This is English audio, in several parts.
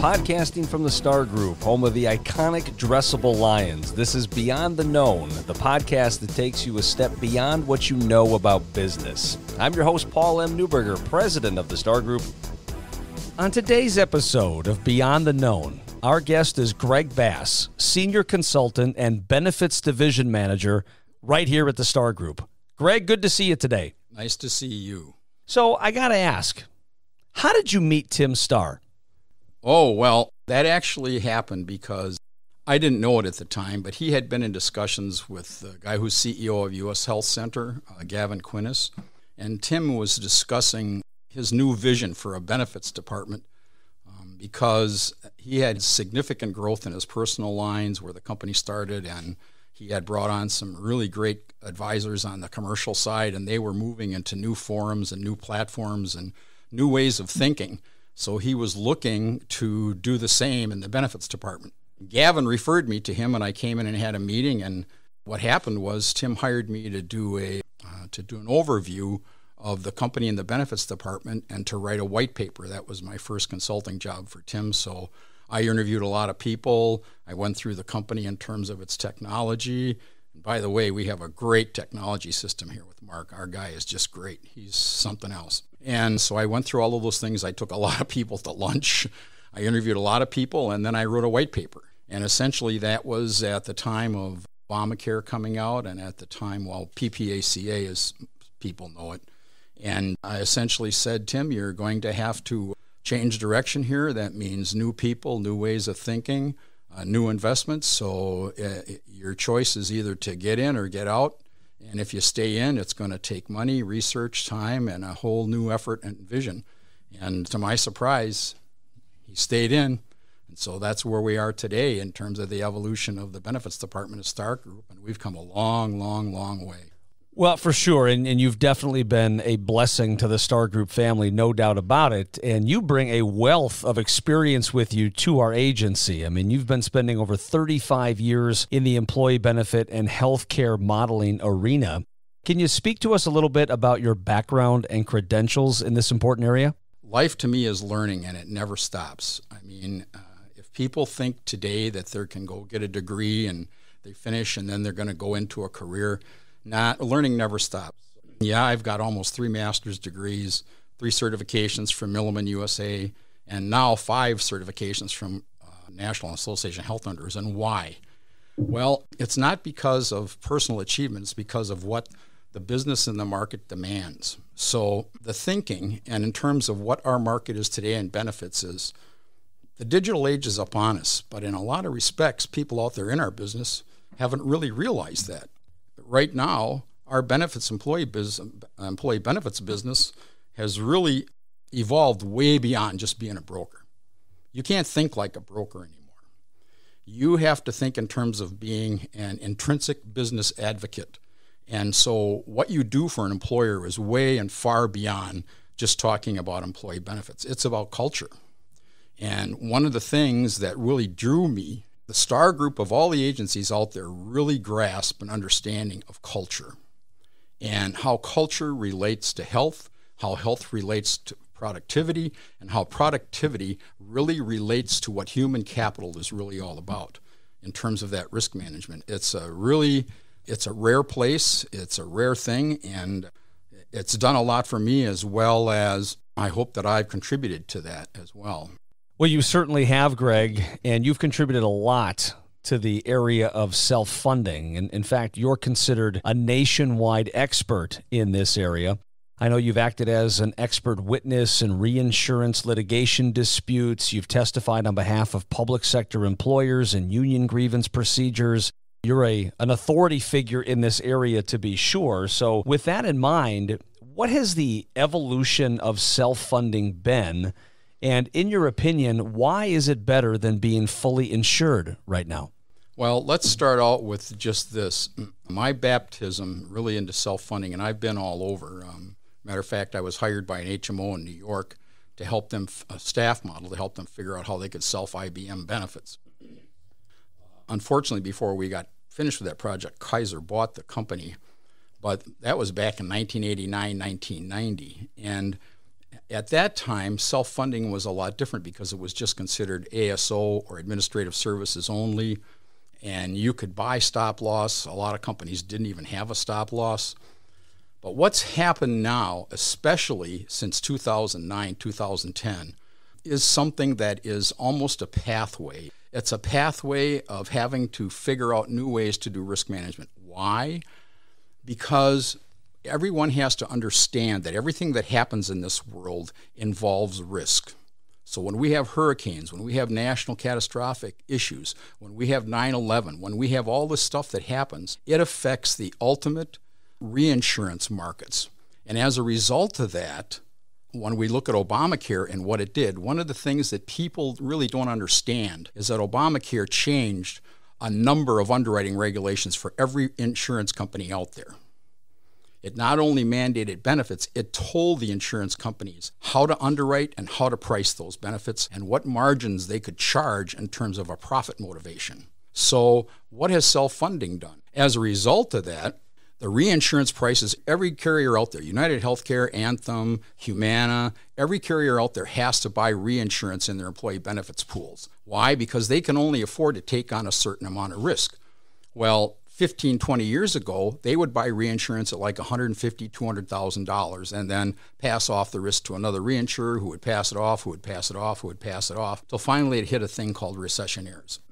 podcasting from the Star Group, home of the iconic dressable lions. This is Beyond the Known, the podcast that takes you a step beyond what you know about business. I'm your host, Paul M. Newberger, president of the Star Group. On today's episode of Beyond the Known, our guest is Greg Bass, senior consultant and benefits division manager right here at the Star Group. Greg, good to see you today. Nice to see you. So I got to ask, how did you meet Tim Starr? Oh, well, that actually happened because I didn't know it at the time, but he had been in discussions with the guy who's CEO of U.S. Health Center, uh, Gavin Quinnis, and Tim was discussing his new vision for a benefits department um, because he had significant growth in his personal lines where the company started, and he had brought on some really great advisors on the commercial side, and they were moving into new forums and new platforms and new ways of thinking so he was looking to do the same in the benefits department. Gavin referred me to him, and I came in and had a meeting. And what happened was Tim hired me to do a uh, to do an overview of the company in the benefits department and to write a white paper. That was my first consulting job for Tim. So I interviewed a lot of people. I went through the company in terms of its technology. And by the way, we have a great technology system here with Mark. Our guy is just great. He's something else. And so I went through all of those things. I took a lot of people to lunch. I interviewed a lot of people, and then I wrote a white paper. And essentially, that was at the time of Obamacare coming out, and at the time, well, PPACA, as people know it. And I essentially said, Tim, you're going to have to change direction here. That means new people, new ways of thinking uh, new investments. So your choice is either to get in or get out. And if you stay in, it's going to take money, research, time, and a whole new effort and vision. And to my surprise, he stayed in. And so that's where we are today in terms of the evolution of the benefits department of Stark Group. And we've come a long, long, long way. Well, for sure. And, and you've definitely been a blessing to the Star Group family, no doubt about it. And you bring a wealth of experience with you to our agency. I mean, you've been spending over 35 years in the employee benefit and healthcare modeling arena. Can you speak to us a little bit about your background and credentials in this important area? Life to me is learning and it never stops. I mean, uh, if people think today that they can go get a degree and they finish and then they're going to go into a career, not learning never stops. Yeah, I've got almost three master's degrees, three certifications from Milliman USA, and now five certifications from uh, National Association of Health Underwriters. And why? Well, it's not because of personal achievements, because of what the business and the market demands. So the thinking, and in terms of what our market is today and benefits, is the digital age is upon us. But in a lot of respects, people out there in our business haven't really realized that right now, our benefits employee business, employee benefits business has really evolved way beyond just being a broker. You can't think like a broker anymore. You have to think in terms of being an intrinsic business advocate. And so, what you do for an employer is way and far beyond just talking about employee benefits. It's about culture. And one of the things that really drew me the star group of all the agencies out there really grasp an understanding of culture and how culture relates to health, how health relates to productivity, and how productivity really relates to what human capital is really all about in terms of that risk management. It's a really it's a rare place, it's a rare thing and it's done a lot for me as well as I hope that I've contributed to that as well. Well, you certainly have, Greg, and you've contributed a lot to the area of self funding. And in fact, you're considered a nationwide expert in this area. I know you've acted as an expert witness in reinsurance litigation disputes. You've testified on behalf of public sector employers in union grievance procedures. You're a, an authority figure in this area to be sure. So, with that in mind, what has the evolution of self funding been and in your opinion, why is it better than being fully insured right now? Well, let's start out with just this. My baptism really into self funding, and I've been all over. Um, matter of fact, I was hired by an HMO in New York to help them, a staff model to help them figure out how they could self IBM benefits. Unfortunately, before we got finished with that project, Kaiser bought the company, but that was back in 1989, 1990. And at that time, self funding was a lot different because it was just considered ASO or administrative services only, and you could buy stop loss. A lot of companies didn't even have a stop loss. But what's happened now, especially since 2009, 2010, is something that is almost a pathway. It's a pathway of having to figure out new ways to do risk management. Why? Because everyone has to understand that everything that happens in this world involves risk. So when we have hurricanes, when we have national catastrophic issues, when we have 9/11, when we have all this stuff that happens, it affects the ultimate reinsurance markets. And as a result of that, when we look at Obamacare and what it did, one of the things that people really don't understand is that Obamacare changed a number of underwriting regulations for every insurance company out there. It not only mandated benefits, it told the insurance companies how to underwrite and how to price those benefits and what margins they could charge in terms of a profit motivation. So, what has self funding done? As a result of that, the reinsurance prices, every carrier out there, United Healthcare, Anthem, Humana, every carrier out there has to buy reinsurance in their employee benefits pools. Why? Because they can only afford to take on a certain amount of risk. Well, 15, 20 years ago, they would buy reinsurance at like $150,000, $200,000 and then pass off the risk to another reinsurer who would pass it off, who would pass it off, who would pass it off, till finally it hit a thing called recession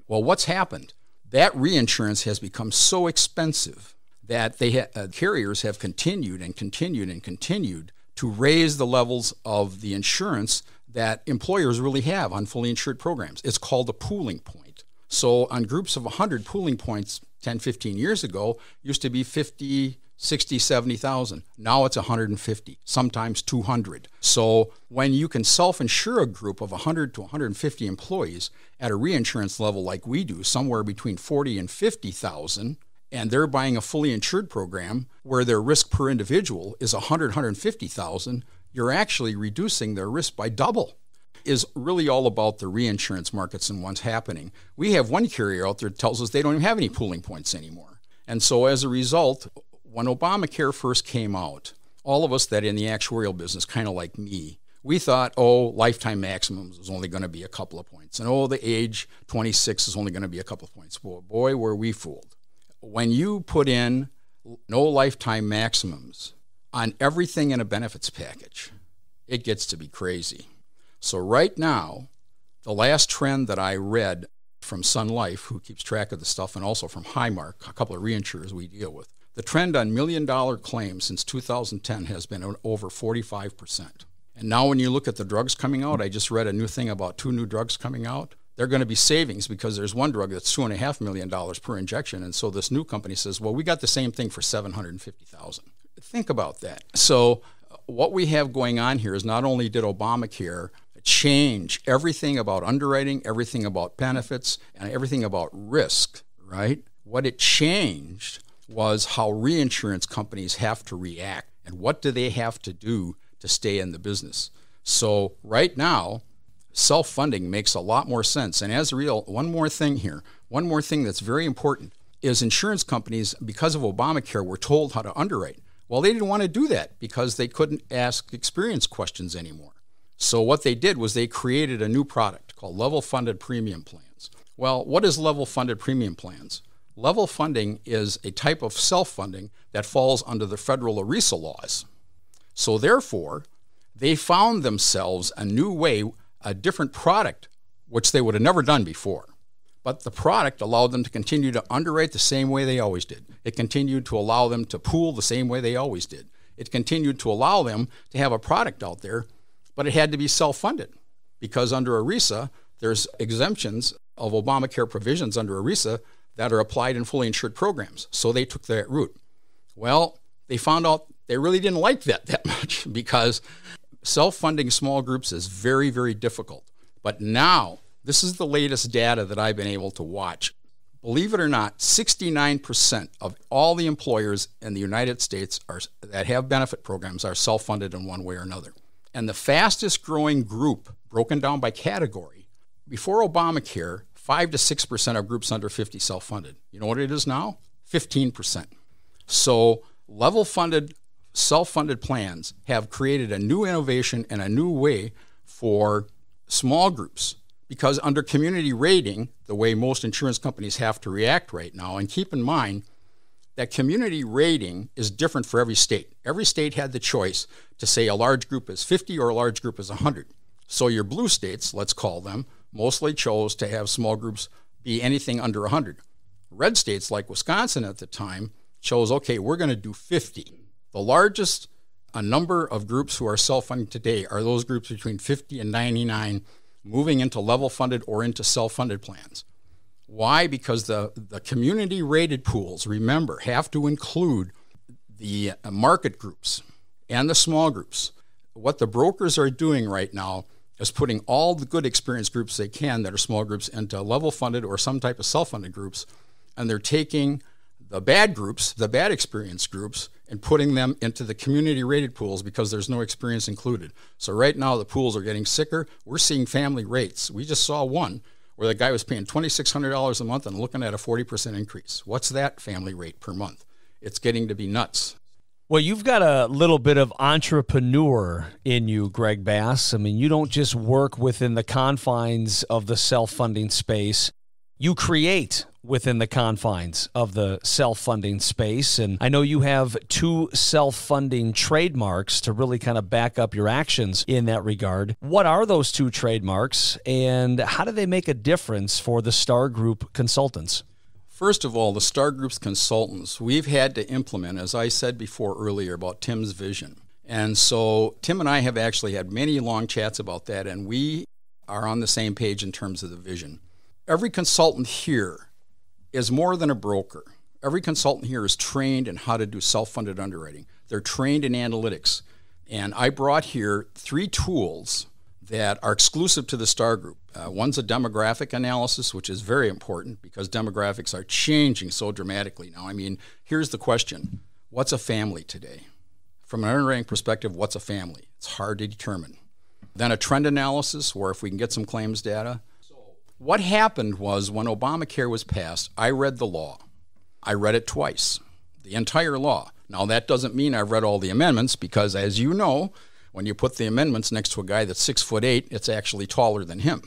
Well, what's happened? That reinsurance has become so expensive that they uh, carriers have continued and continued and continued to raise the levels of the insurance that employers really have on fully insured programs. It's called the pooling point. So on groups of 100 pooling points 10, 15 years ago used to be 50, 60, 70,000. Now it's 150, sometimes 200. So when you can self insure a group of 100 to 150 employees at a reinsurance level like we do, somewhere between 40 and 50,000, and they're buying a fully insured program where their risk per individual is 100, 150,000, you're actually reducing their risk by double is really all about the reinsurance markets and what's happening. We have one carrier out there that tells us they don't even have any pooling points anymore. And so as a result, when Obamacare first came out, all of us that in the actuarial business, kind of like me, we thought, oh, lifetime maximums is only going to be a couple of points. And oh, the age 26 is only going to be a couple of points. Well, boy, were we fooled. When you put in no lifetime maximums on everything in a benefits package, it gets to be crazy. So, right now, the last trend that I read from Sun Life, who keeps track of the stuff, and also from Highmark, a couple of reinsurers we deal with, the trend on million dollar claims since 2010 has been over 45%. And now, when you look at the drugs coming out, I just read a new thing about two new drugs coming out. They're going to be savings because there's one drug that's two and a half million dollars per injection, and so this new company says, "Well, we got the same thing for seven hundred and fifty thousand. Think about that. So, uh, what we have going on here is not only did Obamacare change everything about underwriting, everything about benefits, and everything about risk, right? What it changed was how reinsurance companies have to react and what do they have to do to stay in the business. So, right now, self funding makes a lot more sense. And as real, one more thing here, one more thing that's very important is insurance companies, because of Obamacare, were told how to underwrite. Well, they didn't want to do that because they couldn't ask experience questions anymore. So what they did was they created a new product called level funded premium plans. Well, what is level funded premium plans? Level funding is a type of self-funding that falls under the federal ERISA laws. So therefore, they found themselves a new way, a different product, which they would have never done before. But the product allowed them to continue to underwrite the same way they always did. It continued to allow them to pool the same way they always did. It continued to allow them to have a product out there but it had to be self funded because under ERISA, there's exemptions of Obamacare provisions under ERISA that are applied in fully insured programs. So they took that route. Well, they found out they really didn't like that that much because self funding small groups is very, very difficult. But now, this is the latest data that I've been able to watch. Believe it or not, 69% of all the employers in the United States are, that have benefit programs are self funded in one way or another. And the fastest growing group, broken down by category, before Obamacare, 5 to 6% of groups under 50 self funded. You know what it is now? 15%. So level funded, self funded plans have created a new innovation and a new way for small groups. Because under community rating, the way most insurance companies have to react right now, and keep in mind, that community rating is different for every state. Every state had the choice to say a large group is 50 or a large group is 100. So your blue states, let's call them, mostly chose to have small groups be anything under 100. Red states like Wisconsin at the time chose, okay, we're going to do 50. The largest a uh, number of groups who are self-funded today are those groups between 50 and 99 moving into level funded or into self-funded plans. Why? Because the, the community rated pools, remember, have to include the uh, market groups and the small groups. What the brokers are doing right now is putting all the good experience groups they can that are small groups into level funded or some type of self funded groups, and they're taking the bad groups, the bad experience groups, and putting them into the community rated pools because there's no experience included. So right now the pools are getting sicker. We're seeing family rates. We just saw one where the guy was paying $2,600 a month and looking at a 40% increase. What's that family rate per month? It's getting to be nuts. Well, you've got a little bit of entrepreneur in you, Greg Bass. I mean, you don't just work within the confines of the self funding space, you create within the confines of the self funding space. And I know you have two self funding trademarks to really kind of back up your actions in that regard. What are those two trademarks and how do they make a difference for the Star Group consultants? First of all, the Star Group's consultants, we've had to implement, as I said before earlier, about Tim's vision. And so Tim and I have actually had many long chats about that, and we are on the same page in terms of the vision. Every consultant here is more than a broker. Every consultant here is trained in how to do self funded underwriting, they're trained in analytics. And I brought here three tools that are exclusive to the STAR Group. Uh, one's a demographic analysis, which is very important because demographics are changing so dramatically now. I mean, here's the question What's a family today? From an underwriting perspective, what's a family? It's hard to determine. Then a trend analysis, where if we can get some claims data, what happened was when Obamacare was passed, I read the law. I read it twice, the entire law. Now, that doesn't mean I've read all the amendments because, as you know, when you put the amendments next to a guy that's six foot eight, it's actually taller than him.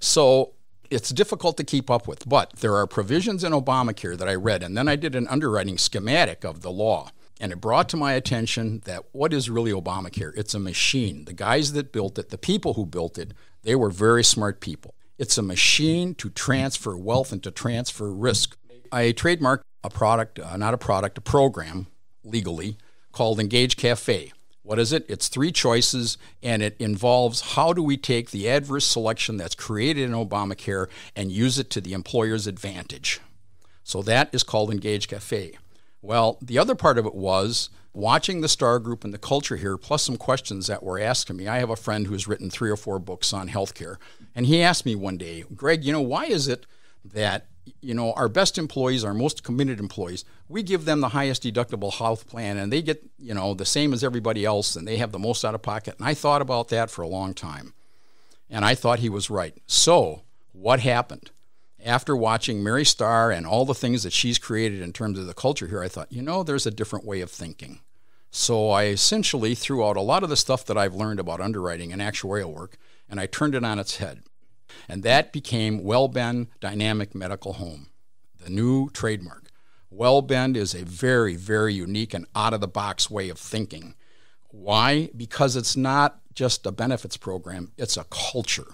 So it's difficult to keep up with, but there are provisions in Obamacare that I read, and then I did an underwriting schematic of the law. And it brought to my attention that what is really Obamacare? It's a machine. The guys that built it, the people who built it, they were very smart people. It's a machine to transfer wealth and to transfer risk. I trademarked a product, uh, not a product, a program legally called Engage Cafe. What is it? It's three choices, and it involves how do we take the adverse selection that's created in Obamacare and use it to the employer's advantage. So that is called Engage Cafe. Well, the other part of it was watching the Star Group and the culture here, plus some questions that were asked of me. I have a friend who's written three or four books on healthcare. And he asked me one day, Greg, you know, why is it that you know our best employees, our most committed employees, we give them the highest deductible health plan, and they get you know the same as everybody else, and they have the most out of pocket. And I thought about that for a long time, and I thought he was right. So what happened? After watching Mary Starr and all the things that she's created in terms of the culture here, I thought, you know, there's a different way of thinking. So I essentially threw out a lot of the stuff that I've learned about underwriting and actuarial work, and I turned it on its head. And that became Wellbend Dynamic Medical Home, the new trademark. Wellbend is a very, very unique and out of the box way of thinking. Why? Because it's not just a benefits program, it's a culture.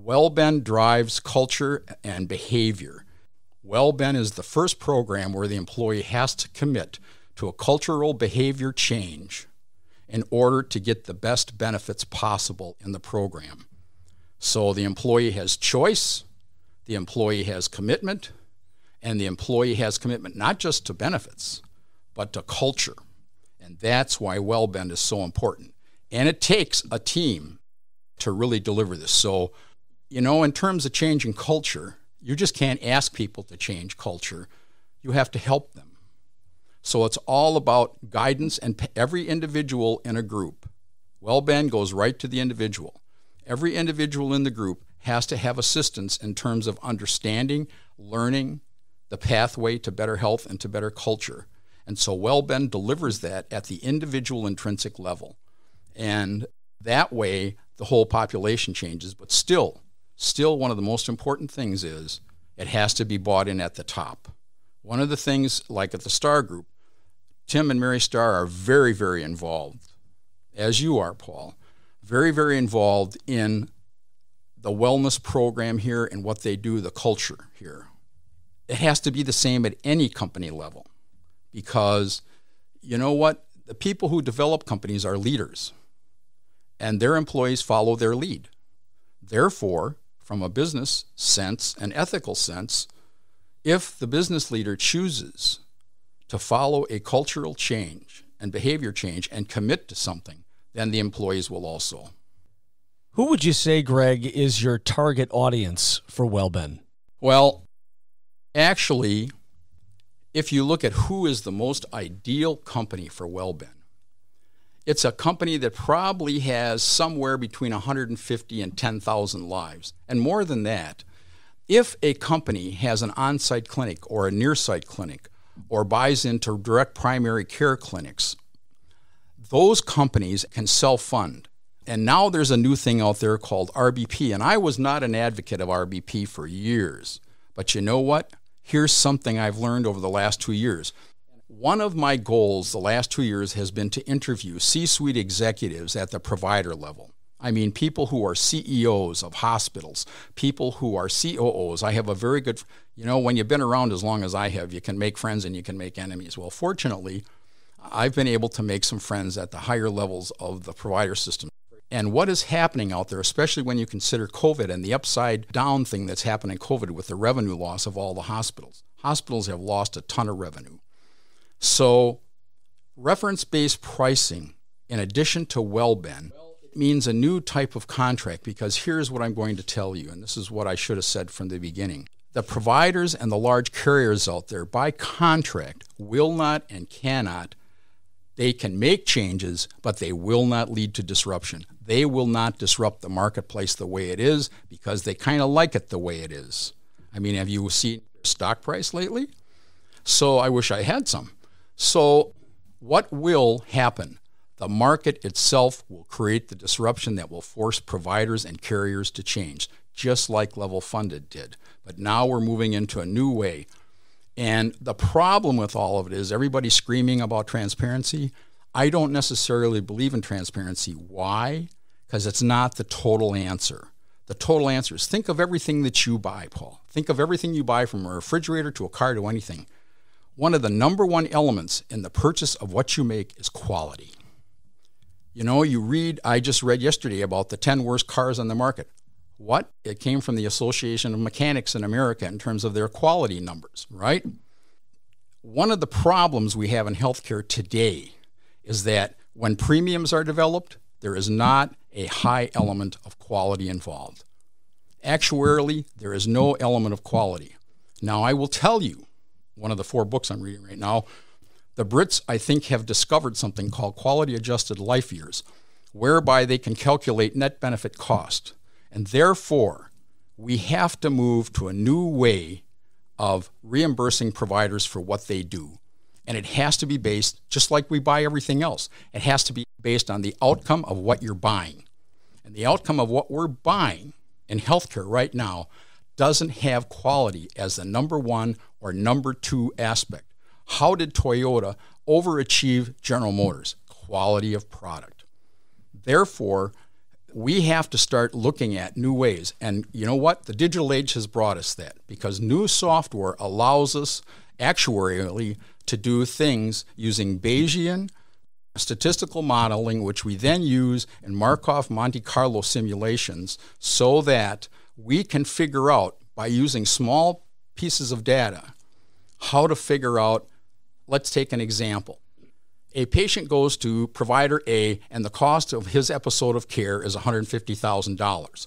Wellbend drives culture and behavior. Wellbend is the first program where the employee has to commit to a cultural behavior change in order to get the best benefits possible in the program. So the employee has choice, the employee has commitment, and the employee has commitment not just to benefits, but to culture. And that's why WellBend is so important. And it takes a team to really deliver this. So, you know, in terms of changing culture, you just can't ask people to change culture. You have to help them. So it's all about guidance and every individual in a group. WellBend goes right to the individual. Every individual in the group has to have assistance in terms of understanding, learning the pathway to better health and to better culture. And so WellBend delivers that at the individual intrinsic level. And that way, the whole population changes. But still, still, one of the most important things is it has to be bought in at the top. One of the things, like at the Star Group, Tim and Mary Starr are very, very involved, as you are, Paul, very, very involved in the wellness program here and what they do, the culture here. It has to be the same at any company level because you know what? The people who develop companies are leaders and their employees follow their lead. Therefore, from a business sense and ethical sense, if the business leader chooses to follow a cultural change and behavior change and commit to something, then the employees will also. Who would you say, Greg, is your target audience for WellBen? Well, actually, if you look at who is the most ideal company for WellBen, it's a company that probably has somewhere between 150 and 10,000 lives, and more than that. If a company has an on site clinic or a near site clinic or buys into direct primary care clinics those companies can self fund. And now there's a new thing out there called RBP. And I was not an advocate of RBP for years. But you know what? Here's something I've learned over the last two years. One of my goals the last two years has been to interview C suite executives at the provider level. I mean, people who are CEOs of hospitals, people who are COOs. I have a very good, you know, when you've been around as long as I have, you can make friends and you can make enemies. Well, fortunately, I've been able to make some friends at the higher levels of the provider system. And what is happening out there, especially when you consider COVID and the upside down thing that's happened in COVID with the revenue loss of all the hospitals? Hospitals have lost a ton of revenue. So, reference based pricing, in addition to WellBen, means a new type of contract because here's what I'm going to tell you, and this is what I should have said from the beginning. The providers and the large carriers out there, by contract, will not and cannot they can make changes, but they will not lead to disruption. They will not disrupt the marketplace the way it is because they kind of like it the way it is. I mean, have you seen stock price lately? So I wish I had some. So, what will happen? The market itself will create the disruption that will force providers and carriers to change, just like level funded did. But now we're moving into a new way and the problem with all of it is everybody's screaming about transparency. I don't necessarily believe in transparency. Why? Because it's not the total answer. The total answer is think of everything that you buy, Paul. Think of everything you buy from a refrigerator to a car to anything. One of the number one elements in the purchase of what you make is quality. You know, you read, I just read yesterday about the 10 worst cars on the market. What? It came from the Association of Mechanics in America in terms of their quality numbers, right? One of the problems we have in healthcare today is that when premiums are developed, there is not a high element of quality involved. Actuarially, there is no element of quality. Now, I will tell you, one of the four books I'm reading right now, the Brits, I think, have discovered something called quality adjusted life years, whereby they can calculate net benefit cost. And therefore, we have to move to a new way of reimbursing providers for what they do. And it has to be based, just like we buy everything else, it has to be based on the outcome of what you're buying. And the outcome of what we're buying in healthcare right now doesn't have quality as the number one or number two aspect. How did Toyota overachieve General Motors? Quality of product. Therefore, we have to start looking at new ways. And you know what? The digital age has brought us that because new software allows us actuarially to do things using Bayesian statistical modeling, which we then use in Markov Monte Carlo simulations so that we can figure out by using small pieces of data how to figure out. Let's take an example a patient goes to provider A and the cost of his episode of care is $150,000.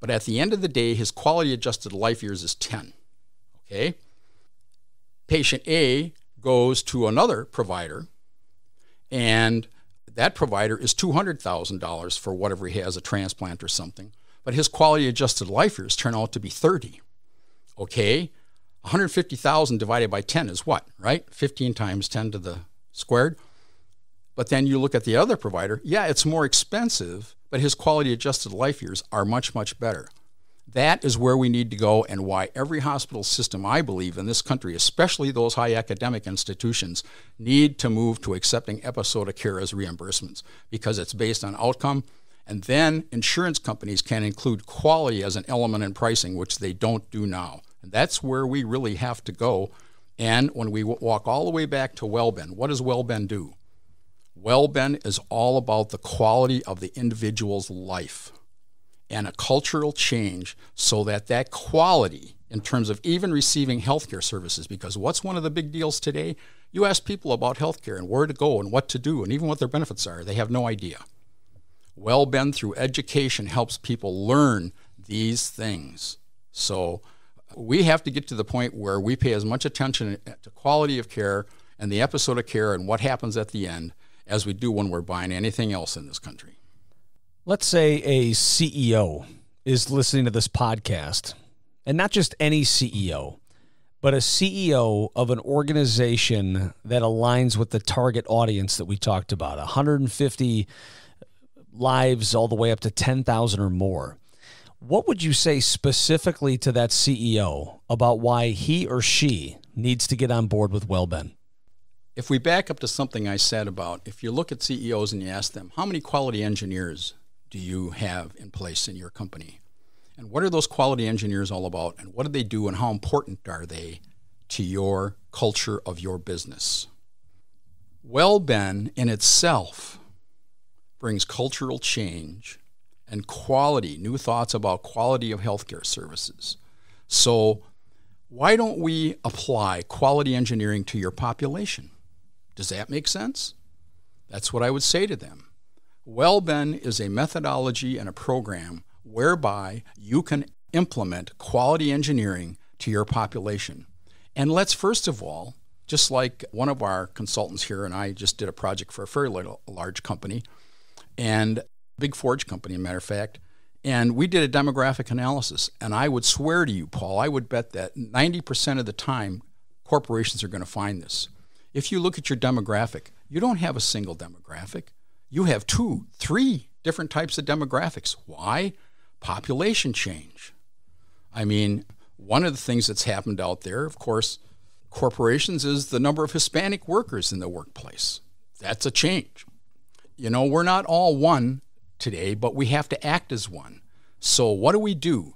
But at the end of the day, his quality adjusted life years is 10. Okay? Patient A goes to another provider and that provider is $200,000 for whatever he has a transplant or something, but his quality adjusted life years turn out to be 30. Okay? 150,000 divided by 10 is what, right? 15 times 10 to the squared but then you look at the other provider, yeah, it's more expensive, but his quality adjusted life years are much, much better. That is where we need to go and why every hospital system, I believe, in this country, especially those high academic institutions, need to move to accepting episodic care as reimbursements because it's based on outcome. And then insurance companies can include quality as an element in pricing, which they don't do now. And that's where we really have to go. And when we walk all the way back to WellBen, what does WellBen do? Wellben is all about the quality of the individual's life and a cultural change so that that quality in terms of even receiving healthcare services because what's one of the big deals today you ask people about healthcare and where to go and what to do and even what their benefits are they have no idea Wellben through education helps people learn these things so we have to get to the point where we pay as much attention to quality of care and the episode of care and what happens at the end as we do when we're buying anything else in this country. Let's say a CEO is listening to this podcast, and not just any CEO, but a CEO of an organization that aligns with the target audience that we talked about 150 lives all the way up to 10,000 or more. What would you say specifically to that CEO about why he or she needs to get on board with WellBen? if we back up to something I said about if you look at CEOs and you ask them, how many quality engineers do you have in place in your company? And what are those quality engineers all about? And what do they do and how important are they to your culture of your business? Well, Ben, in itself, brings cultural change and quality, new thoughts about quality of healthcare services. So, why don't we apply quality engineering to your population? Does that make sense? That's what I would say to them. WellBen is a methodology and a program whereby you can implement quality engineering to your population. And let's first of all, just like one of our consultants here and I just did a project for a fairly large company and big forge company, a matter of fact, and we did a demographic analysis. And I would swear to you, Paul, I would bet that 90% of the time corporations are going to find this. If you look at your demographic, you don't have a single demographic. You have two, three different types of demographics. Why? Population change. I mean, one of the things that's happened out there, of course, corporations is the number of Hispanic workers in the workplace. That's a change. You know, we're not all one today, but we have to act as one. So, what do we do?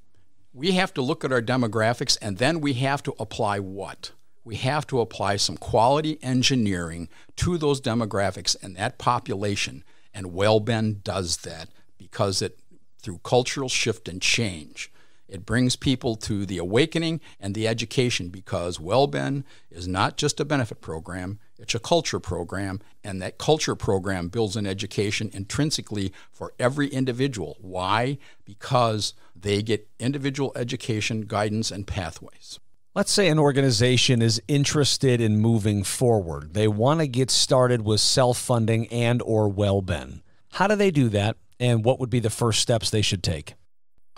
We have to look at our demographics and then we have to apply what? we have to apply some quality engineering to those demographics and that population. And Wellbend does that because it, through cultural shift and change, it brings people to the awakening and the education because Wellbend is not just a benefit program, it's a culture program, and that culture program builds an education intrinsically for every individual. Why? Because they get individual education, guidance, and pathways. Let's say an organization is interested in moving forward. They want to get started with self-funding and or well-being. How do they do that and what would be the first steps they should take?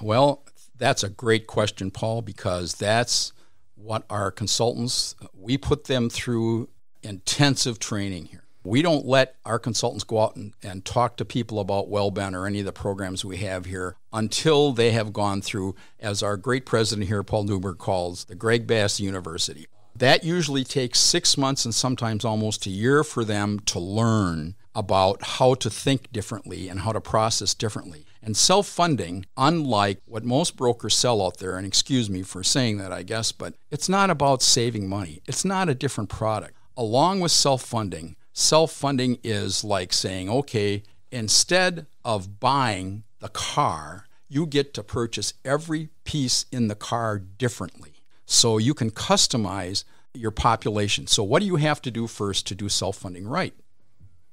Well, that's a great question, Paul, because that's what our consultants we put them through intensive training here we don't let our consultants go out and, and talk to people about Wellbent or any of the programs we have here until they have gone through, as our great president here, Paul Newberg, calls the Greg Bass University. That usually takes six months and sometimes almost a year for them to learn about how to think differently and how to process differently. And self funding, unlike what most brokers sell out there, and excuse me for saying that, I guess, but it's not about saving money, it's not a different product. Along with self funding, Self funding is like saying, okay, instead of buying the car, you get to purchase every piece in the car differently. So you can customize your population. So, what do you have to do first to do self funding right?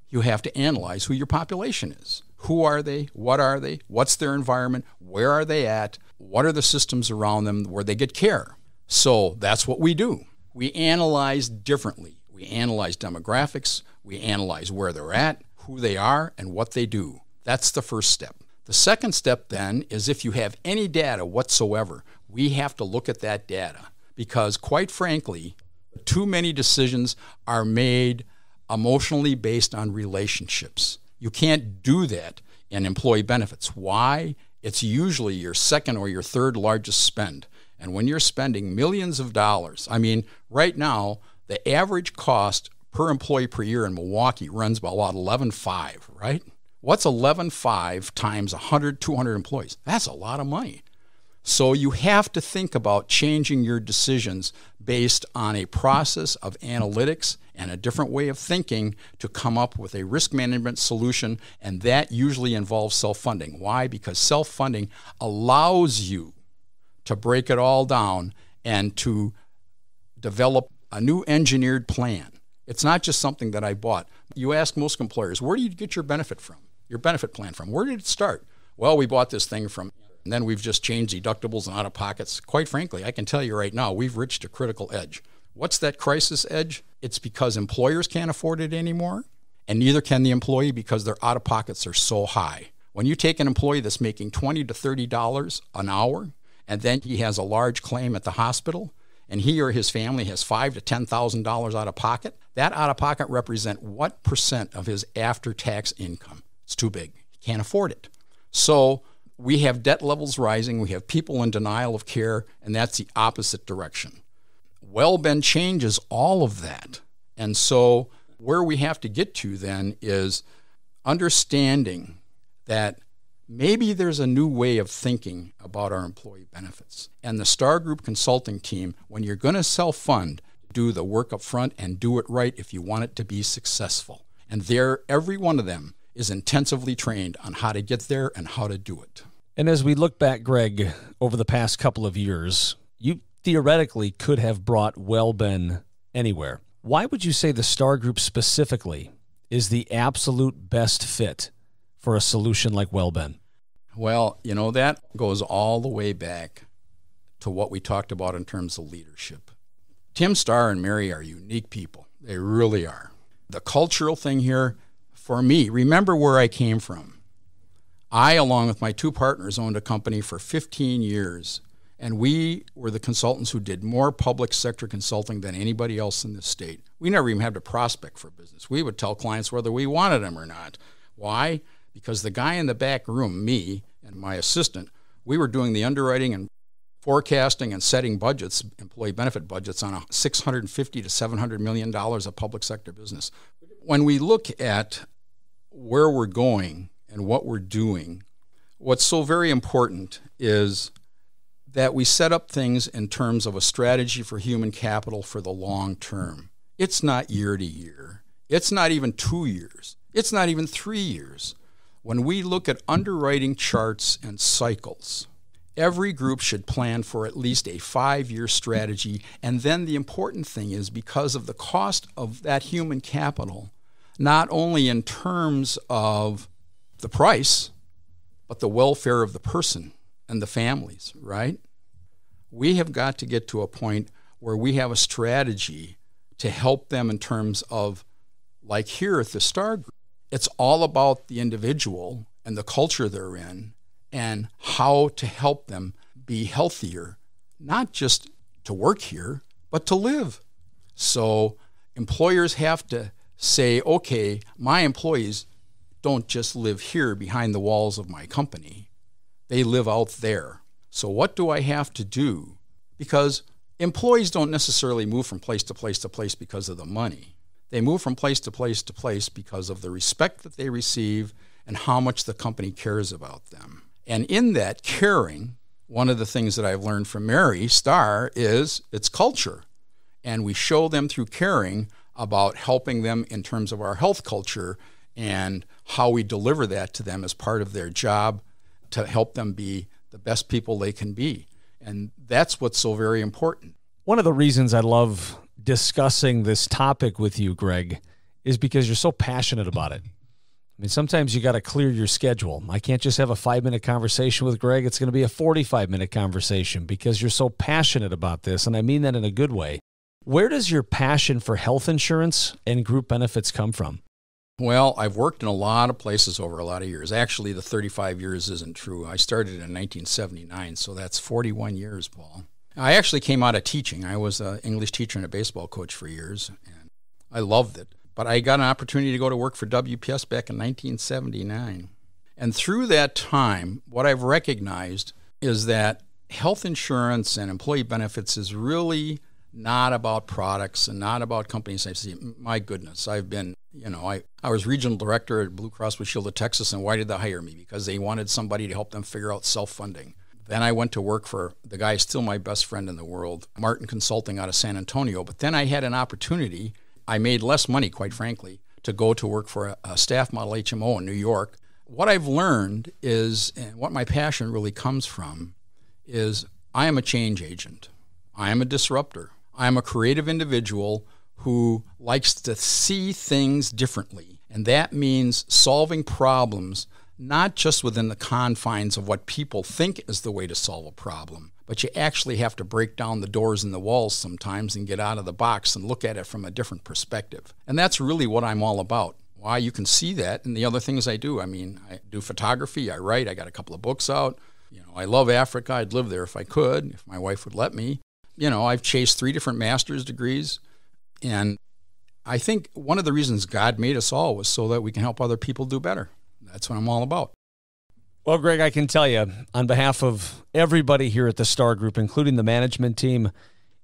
You have to analyze who your population is. Who are they? What are they? What's their environment? Where are they at? What are the systems around them where they get care? So, that's what we do. We analyze differently. We analyze demographics, we analyze where they're at, who they are, and what they do. That's the first step. The second step then is if you have any data whatsoever, we have to look at that data because, quite frankly, too many decisions are made emotionally based on relationships. You can't do that in employee benefits. Why? It's usually your second or your third largest spend. And when you're spending millions of dollars, I mean, right now, the average cost per employee per year in Milwaukee runs about 11.5, right? What's 11.5 times 100, 200 employees? That's a lot of money. So you have to think about changing your decisions based on a process of analytics and a different way of thinking to come up with a risk management solution. And that usually involves self funding. Why? Because self funding allows you to break it all down and to develop a new engineered plan. It's not just something that I bought. You ask most employers, where do you get your benefit from? Your benefit plan from? Where did it start? Well, we bought this thing from, and then we've just changed deductibles and out of pockets. Quite frankly, I can tell you right now, we've reached a critical edge. What's that crisis edge? It's because employers can't afford it anymore, and neither can the employee because their out of pockets are so high. When you take an employee that's making 20 to $30 an hour, and then he has a large claim at the hospital, and he or his family has five to ten thousand dollars out of pocket, that out of pocket represent what percent of his after tax income? It's too big. He can't afford it. So we have debt levels rising, we have people in denial of care, and that's the opposite direction. Wellbend changes all of that. And so where we have to get to then is understanding that maybe there's a new way of thinking about our employee benefits. And the Star Group consulting team, when you're going to self fund, do the work up front and do it right if you want it to be successful. And there, every one of them is intensively trained on how to get there and how to do it. And as we look back, Greg, over the past couple of years, you theoretically could have brought Wellben anywhere. Why would you say the Star Group specifically is the absolute best fit for a solution like WellBen? Well, you know, that goes all the way back to what we talked about in terms of leadership. Tim Starr and Mary are unique people. They really are. The cultural thing here for me, remember where I came from. I, along with my two partners, owned a company for 15 years, and we were the consultants who did more public sector consulting than anybody else in the state. We never even had to prospect for business. We would tell clients whether we wanted them or not. Why? because the guy in the back room, me and my assistant, we were doing the underwriting and forecasting and setting budgets, employee benefit budgets on a 650 to 700 million dollars of public sector business. When we look at where we're going and what we're doing, what's so very important is that we set up things in terms of a strategy for human capital for the long term. It's not year to year. It's not even 2 years. It's not even 3 years. When we look at underwriting charts and cycles, every group should plan for at least a five year strategy. And then the important thing is because of the cost of that human capital, not only in terms of the price, but the welfare of the person and the families, right? We have got to get to a point where we have a strategy to help them in terms of, like here at the Star Group it's all about the individual and the culture they're in and how to help them be healthier, not just to work here, but to live. So employers have to say, okay, my employees don't just live here behind the walls of my company, they live out there. So what do I have to do? Because employees don't necessarily move from place to place to place because of the money. They move from place to place to place because of the respect that they receive and how much the company cares about them. And in that caring, one of the things that I've learned from Mary Starr is it's culture. And we show them through caring about helping them in terms of our health culture and how we deliver that to them as part of their job to help them be the best people they can be. And that's what's so very important. One of the reasons I love discussing this topic with you, Greg, is because you're so passionate about it. I mean, sometimes you got to clear your schedule. I can't just have a five minute conversation with Greg. It's going to be a 45 minute conversation because you're so passionate about this. And I mean that in a good way. Where does your passion for health insurance and group benefits come from? Well, I've worked in a lot of places over a lot of years. Actually, the 35 years isn't true. I started in 1979, so that's 41 years, Paul. I actually came out of teaching. I was an English teacher and a baseball coach for years, and I loved it. But I got an opportunity to go to work for WPS back in 1979. And through that time, what I've recognized is that health insurance and employee benefits is really not about products and not about companies. I see, my goodness, I've been, you know, I, I was regional director at Blue Cross Blue Shield of Texas, and why did they hire me? Because they wanted somebody to help them figure out self funding. Then I went to work for the guy still my best friend in the world, Martin Consulting out of San Antonio. But then I had an opportunity. I made less money, quite frankly, to go to work for a, a staff model HMO in New York. What I've learned is, and what my passion really comes from, is I am a change agent. I am a disruptor. I am a creative individual who likes to see things differently. And that means solving problems not just within the confines of what people think is the way to solve a problem, but you actually have to break down the doors and the walls sometimes and get out of the box and look at it from a different perspective. And that's really what I'm all about. Why you can see that and the other things I do. I mean, I do photography, I write, I got a couple of books out. You know, I love Africa. I'd live there if I could, if my wife would let me. You know, I've chased three different master's degrees and I think one of the reasons God made us all was so that we can help other people do better that's what I'm all about. Well, Greg, I can tell you on behalf of everybody here at the Star Group, including the management team,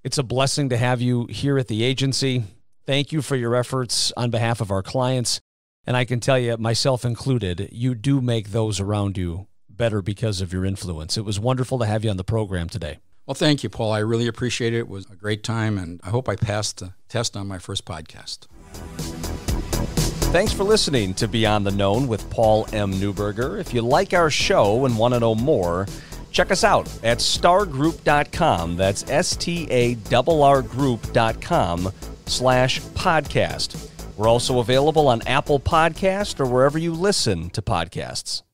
it's a blessing to have you here at the agency. Thank you for your efforts on behalf of our clients. And I can tell you, myself included, you do make those around you better because of your influence. It was wonderful to have you on the program today. Well, thank you, Paul. I really appreciate it. It was a great time, and I hope I passed the test on my first podcast. Thanks for listening to Beyond the Known with Paul M. Newberger. If you like our show and want to know more, check us out at stargroup.com. That's S T A R R group.com slash podcast. We're also available on Apple Podcast or wherever you listen to podcasts.